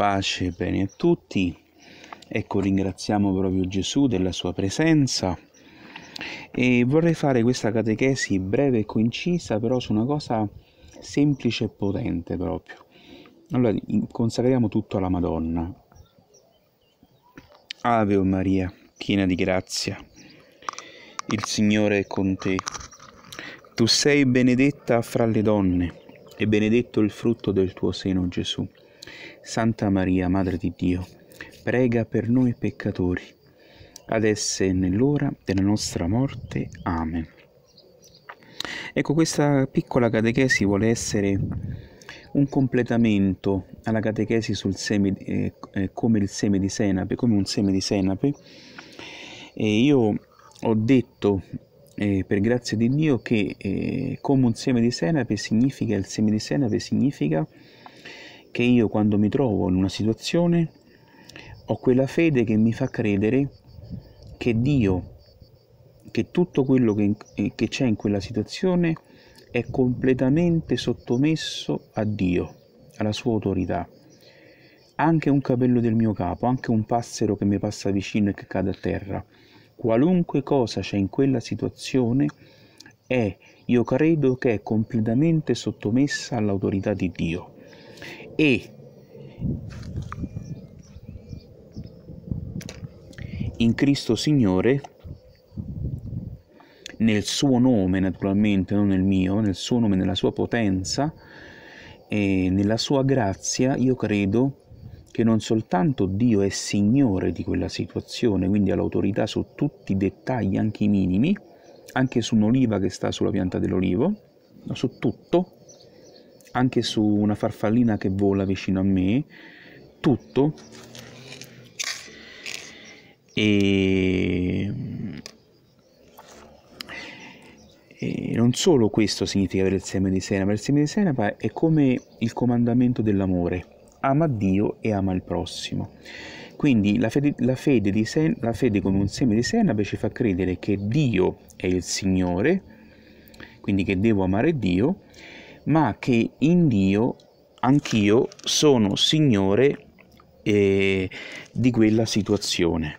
pace e bene a tutti. Ecco, ringraziamo proprio Gesù della sua presenza e vorrei fare questa catechesi breve e concisa, però su una cosa semplice e potente proprio. Allora, consacriamo tutto alla Madonna. Ave o Maria, piena di grazia, il Signore è con te. Tu sei benedetta fra le donne e benedetto il frutto del tuo seno, Gesù. Santa Maria, Madre di Dio, prega per noi peccatori, adesso e nell'ora della nostra morte. Amen. Ecco, questa piccola catechesi vuole essere un completamento alla catechesi sul seme, eh, eh, come il seme di senape, come un seme di senape. E io ho detto eh, per grazia di Dio che eh, come un seme di senape significa, il seme di senape significa che io quando mi trovo in una situazione ho quella fede che mi fa credere che Dio, che tutto quello che, eh, che c'è in quella situazione è completamente sottomesso a Dio, alla sua autorità. Anche un capello del mio capo, anche un passero che mi passa vicino e che cade a terra, qualunque cosa c'è in quella situazione è, io credo che è completamente sottomessa all'autorità di Dio e in Cristo Signore, nel suo nome naturalmente, non nel mio, nel suo nome, nella sua potenza e nella sua grazia, io credo che non soltanto Dio è Signore di quella situazione, quindi ha l'autorità su tutti i dettagli, anche i minimi, anche su un'oliva che sta sulla pianta dell'olivo, su tutto, anche su una farfallina che vola vicino a me, tutto. E... e, non solo questo significa avere il seme di Senapa, il seme di Senapa è come il comandamento dell'amore, ama Dio e ama il prossimo. Quindi la fede, la fede, Sen, la fede come un seme di Senape ci fa credere che Dio è il Signore, quindi che devo amare Dio, ma che in Dio anch'io sono Signore eh, di quella situazione.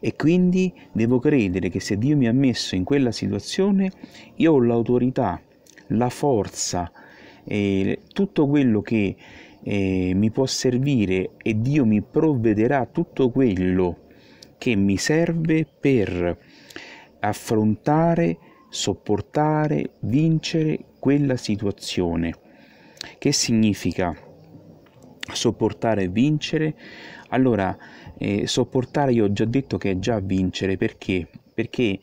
E quindi devo credere che se Dio mi ha messo in quella situazione, io ho l'autorità, la forza, eh, tutto quello che eh, mi può servire e Dio mi provvederà tutto quello che mi serve per affrontare, sopportare, vincere quella situazione. Che significa sopportare e vincere? Allora, eh, sopportare io ho già detto che è già vincere perché? Perché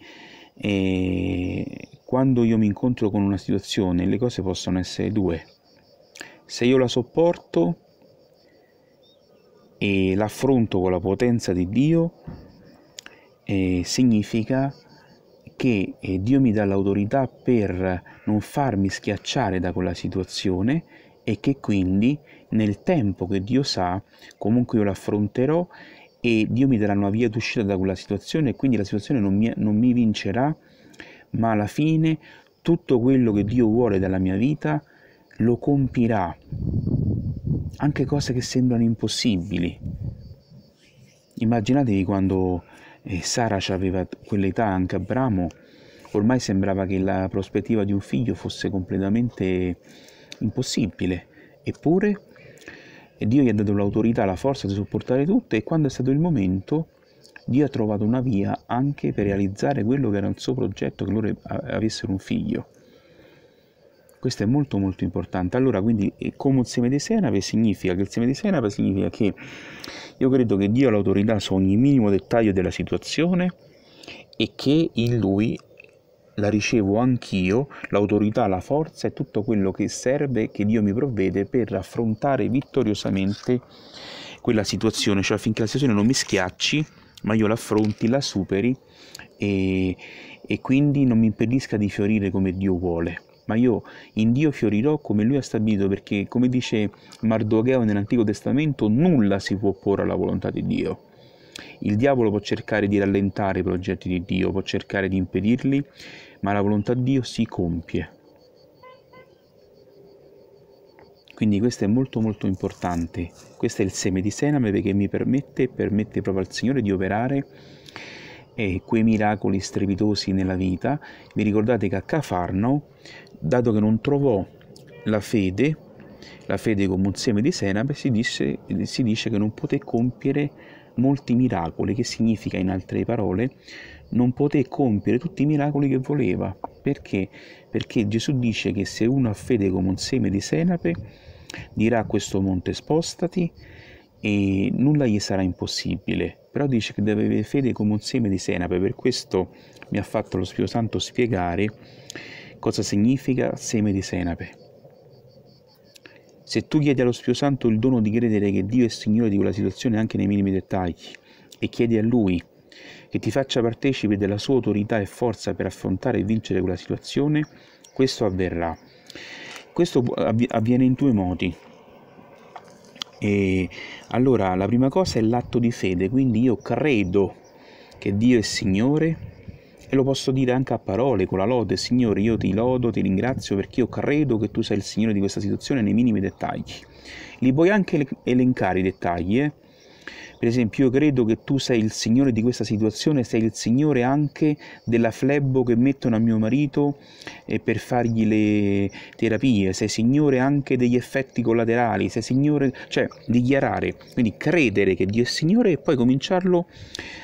eh, quando io mi incontro con una situazione le cose possono essere due. Se io la sopporto e l'affronto con la potenza di Dio, eh, significa che eh, Dio mi dà l'autorità per non farmi schiacciare da quella situazione e che quindi nel tempo che Dio sa comunque io l'affronterò e Dio mi darà una via d'uscita da quella situazione e quindi la situazione non mi, non mi vincerà ma alla fine tutto quello che Dio vuole dalla mia vita lo compirà anche cose che sembrano impossibili immaginatevi quando e Sara aveva quell'età, anche Abramo, ormai sembrava che la prospettiva di un figlio fosse completamente impossibile, eppure Dio gli ha dato l'autorità, la forza di sopportare tutto e quando è stato il momento Dio ha trovato una via anche per realizzare quello che era il suo progetto che loro avessero un figlio. Questo è molto molto importante. Allora, quindi eh, come un seme di senape significa che il seme di senape significa che io credo che Dio ha l'autorità su ogni minimo dettaglio della situazione e che in lui la ricevo anch'io, l'autorità, la forza e tutto quello che serve, che Dio mi provvede per affrontare vittoriosamente quella situazione, cioè affinché la situazione non mi schiacci, ma io l'affronti, la superi e, e quindi non mi impedisca di fiorire come Dio vuole ma io in Dio fiorirò come Lui ha stabilito, perché come dice Mardocheo nell'Antico Testamento, nulla si può opporre alla volontà di Dio. Il diavolo può cercare di rallentare i progetti di Dio, può cercare di impedirli, ma la volontà di Dio si compie. Quindi questo è molto molto importante, questo è il seme di Sename perché mi permette, permette proprio al Signore di operare e quei miracoli strepitosi nella vita, vi ricordate che a Cafarno, dato che non trovò la fede, la fede come un seme di senape, si dice, si dice che non poté compiere molti miracoli, che significa in altre parole non poté compiere tutti i miracoli che voleva. Perché? Perché Gesù dice che se uno ha fede come un seme di senape, dirà a questo monte spostati e nulla gli sarà impossibile però dice che deve avere fede come un seme di senape, per questo mi ha fatto lo Spirito Santo spiegare cosa significa seme di senape. Se tu chiedi allo Spirito Santo il dono di credere che Dio è Signore di quella situazione anche nei minimi dettagli e chiedi a Lui che ti faccia partecipe della sua autorità e forza per affrontare e vincere quella situazione, questo avverrà. Questo avviene in due modi. E allora la prima cosa è l'atto di fede, quindi io credo che Dio è Signore e lo posso dire anche a parole con la lode, Signore, io ti lodo, ti ringrazio perché io credo che tu sei il Signore di questa situazione nei minimi dettagli. Li puoi anche elencare i dettagli, eh? Per esempio, io credo che tu sei il Signore di questa situazione, sei il Signore anche della flebbo che mettono a mio marito eh, per fargli le terapie, sei Signore anche degli effetti collaterali, sei Signore, cioè dichiarare, quindi credere che Dio è Signore e poi cominciarlo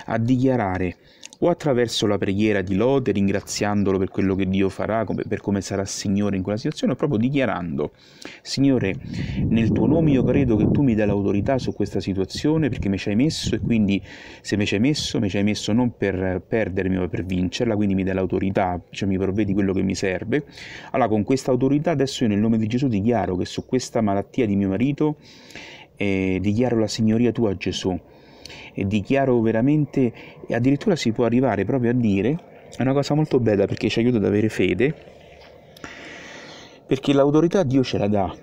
a dichiarare o attraverso la preghiera di lode, ringraziandolo per quello che Dio farà, per come sarà Signore in quella situazione, o proprio dichiarando, Signore, nel tuo nome io credo che tu mi dai l'autorità su questa situazione perché mi ci hai messo e quindi se mi ci hai messo, mi ci hai messo non per perdermi ma per vincerla, quindi mi dai l'autorità, cioè mi provvedi quello che mi serve. Allora con questa autorità adesso io nel nome di Gesù dichiaro che su questa malattia di mio marito eh, dichiaro la signoria tua a Gesù e dichiaro veramente, addirittura si può arrivare proprio a dire, è una cosa molto bella perché ci aiuta ad avere fede, perché l'autorità Dio ce la dà,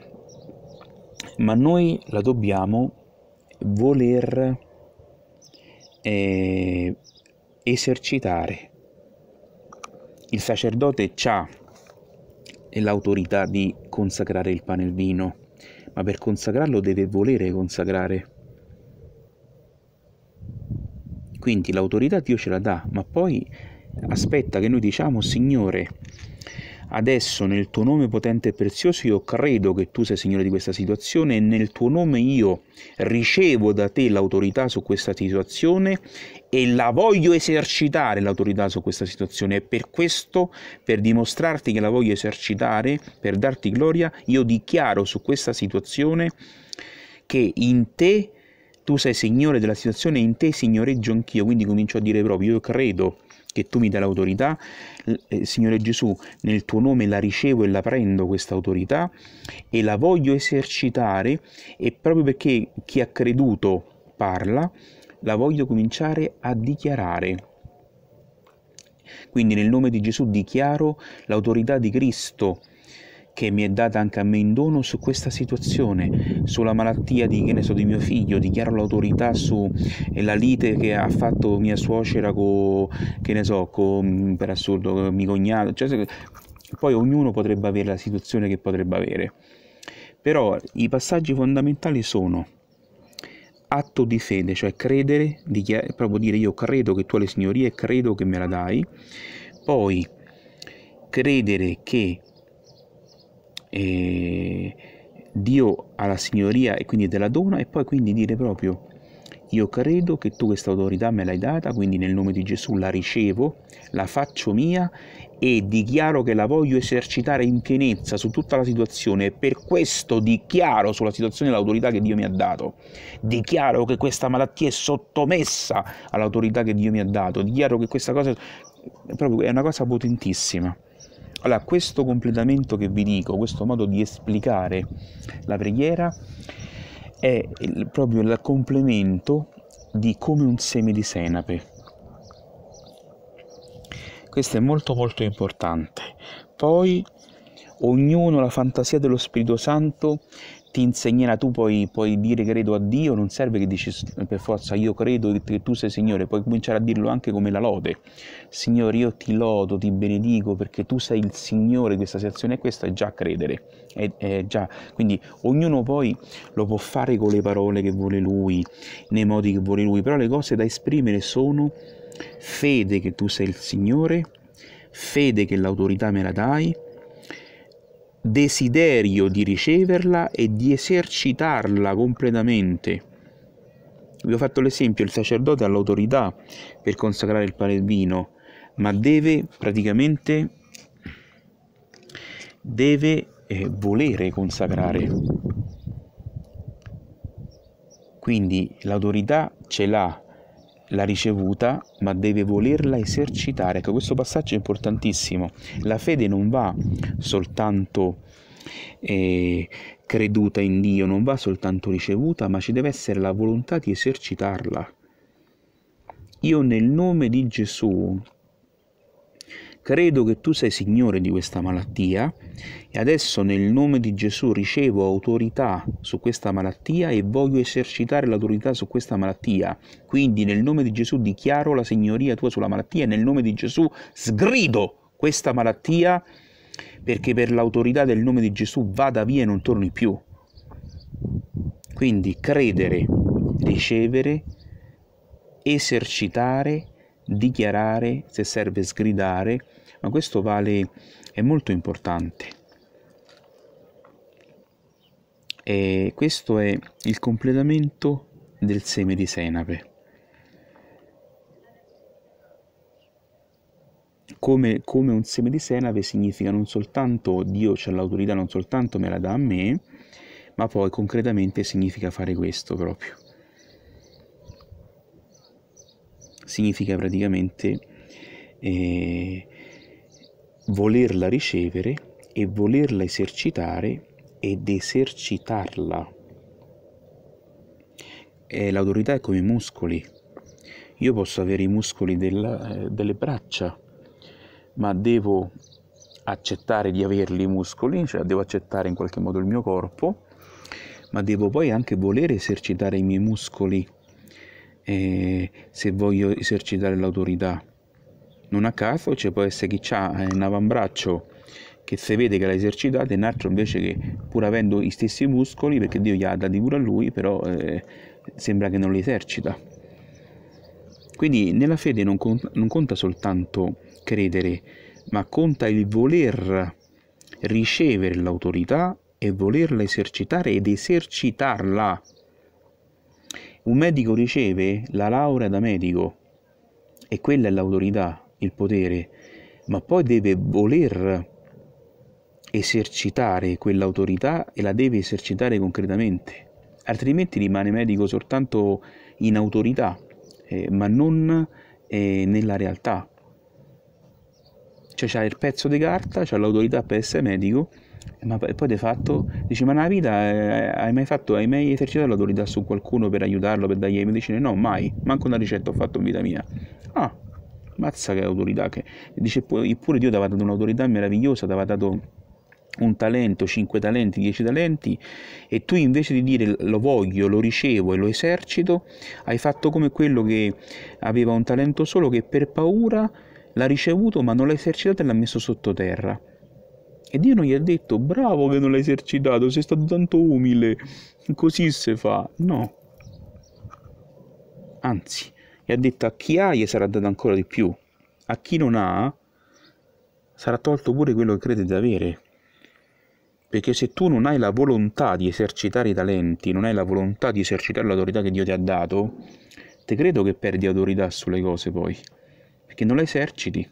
ma noi la dobbiamo voler eh, esercitare. Il sacerdote ha l'autorità di consacrare il pane e il vino, ma per consacrarlo deve volere consacrare. Quindi l'autorità Dio ce la dà, ma poi aspetta che noi diciamo Signore, adesso nel tuo nome potente e prezioso io credo che tu sei Signore di questa situazione e nel tuo nome io ricevo da te l'autorità su questa situazione e la voglio esercitare l'autorità su questa situazione e per questo, per dimostrarti che la voglio esercitare, per darti gloria, io dichiaro su questa situazione che in te tu sei signore della situazione e in te signoreggio anch'io, quindi comincio a dire proprio, io credo che tu mi dai l'autorità, eh, Signore Gesù, nel tuo nome la ricevo e la prendo questa autorità e la voglio esercitare e proprio perché chi ha creduto parla, la voglio cominciare a dichiarare. Quindi nel nome di Gesù dichiaro l'autorità di Cristo che mi è data anche a me in dono su questa situazione, sulla malattia di, che ne so, di mio figlio, dichiaro l'autorità sulla lite che ha fatto mia suocera con, che ne so, con, mm, per assurdo, mio cognato, cioè, poi ognuno potrebbe avere la situazione che potrebbe avere. Però i passaggi fondamentali sono atto di fede, cioè credere, dichiar- proprio dire io credo che tu hai le signorie e credo che me la dai, poi credere che eh, Dio alla signoria e quindi della la dona e poi quindi dire proprio io credo che tu questa autorità me l'hai data, quindi nel nome di Gesù la ricevo, la faccio mia e dichiaro che la voglio esercitare in pienezza su tutta la situazione e per questo dichiaro sulla situazione l'autorità che Dio mi ha dato. Dichiaro che questa malattia è sottomessa all'autorità che Dio mi ha dato. Dichiaro che questa cosa è una cosa potentissima. Allora, questo completamento che vi dico, questo modo di esplicare la preghiera è il, proprio il complemento di come un seme di senape. Questo è molto molto importante. Poi ognuno la fantasia dello Spirito Santo ti insegnerà, tu puoi, puoi, dire credo a Dio, non serve che dici per forza io credo che, tu sei Signore, puoi cominciare a dirlo anche come la lode. Signore, io ti lodo, ti benedico perché tu sei il Signore questa situazione è questa, è già credere. È, è già, quindi ognuno poi lo può fare con le parole che vuole lui, nei modi che vuole lui, però le cose da esprimere sono fede che tu sei il Signore, fede che l'autorità me la dai, desiderio di riceverla e di esercitarla completamente. Vi ho fatto l'esempio, il sacerdote ha l'autorità per consacrare il pane e il vino, ma deve praticamente deve eh, volere consacrare. Quindi l'autorità ce l'ha, la ricevuta, ma deve volerla esercitare. Ecco, questo passaggio è importantissimo. La fede non va soltanto eh, creduta in Dio, non va soltanto ricevuta, ma ci deve essere la volontà di esercitarla. Io nel nome di Gesù credo che tu sei Signore di questa malattia e adesso nel nome di Gesù ricevo autorità su questa malattia e voglio esercitare l'autorità su questa malattia. Quindi nel nome di Gesù dichiaro la signoria tua sulla malattia e nel nome di Gesù sgrido questa malattia perché per l'autorità del nome di Gesù vada via e non torni più. Quindi credere, ricevere, esercitare, dichiarare, se serve sgridare, ma questo vale, è molto importante. E questo è il completamento del seme di senape. Come, come, un seme di senape significa non soltanto Dio c'è l'autorità, non soltanto me la dà a me, ma poi concretamente significa fare questo proprio. Significa praticamente eh, volerla ricevere e volerla esercitare ed esercitarla. E eh, l'autorità è come i muscoli. Io posso avere i muscoli della, eh, delle braccia, ma devo accettare di averli i muscoli, cioè devo accettare in qualche modo il mio corpo, ma devo poi anche volere esercitare i miei muscoli eh, se voglio esercitare l'autorità. Non a caso ci può essere chi ha un eh, avambraccio che si vede che l'ha esercitato e un altro invece che pur avendo gli stessi muscoli, perché Dio gli ha dati pure a lui, però eh, sembra che non li esercita. Quindi nella fede non conta, non conta soltanto credere, ma conta il voler ricevere l'autorità e volerla esercitare ed esercitarla. Un medico riceve la laurea da medico e quella è l'autorità, il potere, ma poi deve voler esercitare quell'autorità e la deve esercitare concretamente, altrimenti rimane medico soltanto in autorità, eh, ma non eh, nella realtà. Cioè c'ha il pezzo di carta, c'ha l'autorità per essere medico, ma poi di fatto dici ma nella vita eh, hai mai fatto, hai mai esercitato l'autorità su qualcuno per aiutarlo, per dargli le medicine? No, mai, manco una ricetta ho fatto in vita mia. Ah, Mazza che autorità che dice eppure Dio ti aveva dato un'autorità meravigliosa, ti aveva dato un talento, cinque talenti, dieci talenti e tu invece di dire lo voglio, lo ricevo e lo esercito, hai fatto come quello che aveva un talento solo che per paura l'ha ricevuto ma non l'ha esercitato e l'ha messo sottoterra. E Dio non gli ha detto bravo che non l'hai esercitato, sei stato tanto umile, così si fa. No. Anzi, e ha detto a chi ha gli sarà dato ancora di più, a chi non ha sarà tolto pure quello che crede di avere. Perché se tu non hai la volontà di esercitare i talenti, non hai la volontà di esercitare l'autorità che Dio ti ha dato, te credo che perdi autorità sulle cose poi, perché non la eserciti.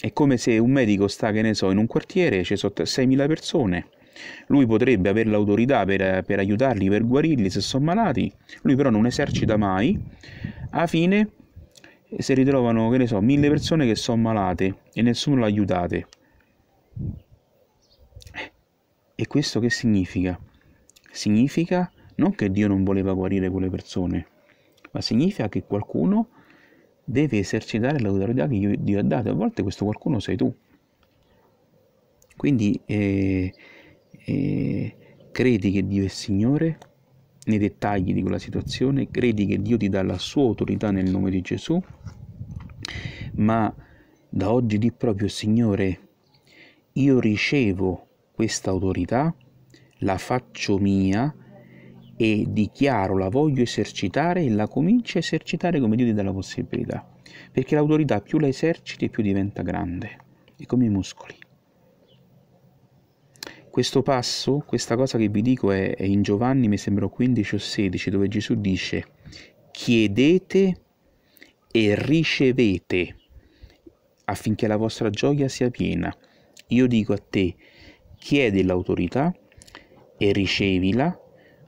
È come se un medico sta, che ne so, in un quartiere, ci sono 6.000 persone, lui potrebbe avere l'autorità per, per aiutarli, per guarirli se sono malati, lui però non esercita mai. A fine si ritrovano, che ne so, mille persone che sono malate e nessuno l'ha aiutate. Eh, e questo che significa? Significa non che Dio non voleva guarire quelle persone, ma significa che qualcuno deve esercitare l'autorità che Dio ha dato. A volte questo qualcuno sei tu. Quindi eh, eh, credi che Dio è Signore nei dettagli di quella situazione, credi che Dio ti dà la sua autorità nel nome di Gesù, ma da oggi di proprio Signore io ricevo questa autorità, la faccio mia e dichiaro, la voglio esercitare e la comincio a esercitare come Dio ti dà la possibilità. Perché l'autorità più la eserciti più diventa grande, è come i muscoli. Questo passo, questa cosa che vi dico è, è in Giovanni, mi sembra 15 o 16, dove Gesù dice chiedete e ricevete affinché la vostra gioia sia piena. Io dico a te, chiedi l'autorità e ricevila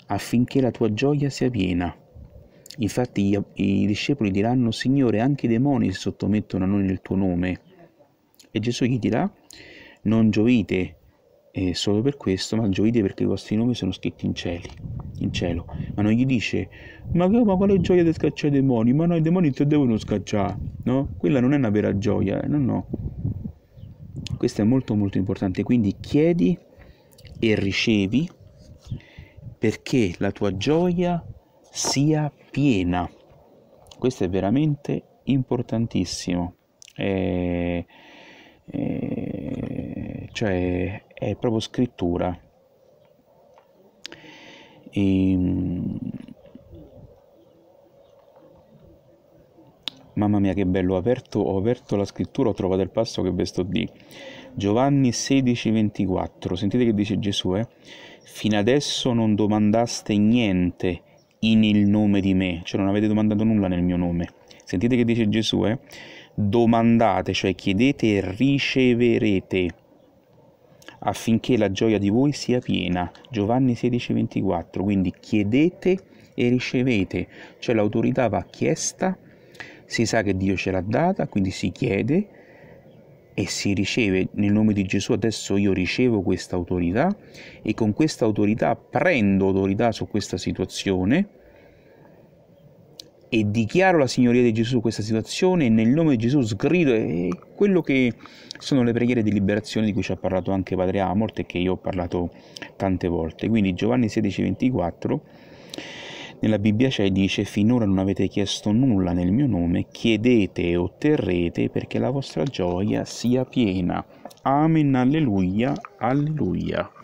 affinché la tua gioia sia piena. Infatti i discepoli diranno, Signore, anche i demoni si sottomettono a noi nel tuo nome. E Gesù gli dirà, non giovite eh, solo per questo, ma gioite perché i vostri nomi sono scritti in, cieli, in cielo. Ma non gli dice, ma, che, ma quale gioia di scacciare i demoni? Ma no, i demoni ti devono scacciare, no? Quella non è una vera gioia, eh? no, no. Questo è molto molto importante, quindi chiedi e ricevi perché la tua gioia sia piena. Questo è veramente importantissimo. Eh, eh, cioè è proprio scrittura. E... Ehm, mamma mia che bello, ho aperto, ho aperto la scrittura, ho trovato il passo che ve sto di. Giovanni 16, 24. sentite che dice Gesù, eh? Fino adesso non domandaste niente in il nome di me, cioè non avete domandato nulla nel mio nome. Sentite che dice Gesù, eh? Domandate, cioè chiedete e riceverete affinché la gioia di voi sia piena. Giovanni 16:24. Quindi chiedete e ricevete, cioè l'autorità va chiesta, si sa che Dio ce l'ha data, quindi si chiede e si riceve nel nome di Gesù adesso io ricevo questa autorità e con questa autorità prendo autorità su questa situazione e dichiaro la signoria di Gesù su questa situazione e nel nome di Gesù sgrido e quello che sono le preghiere di liberazione di cui ci ha parlato anche Padre Amort e che io ho parlato tante volte. Quindi Giovanni 16:24 nella Bibbia c'è dice finora non avete chiesto nulla nel mio nome, chiedete e otterrete perché la vostra gioia sia piena. Amen, alleluia, alleluia.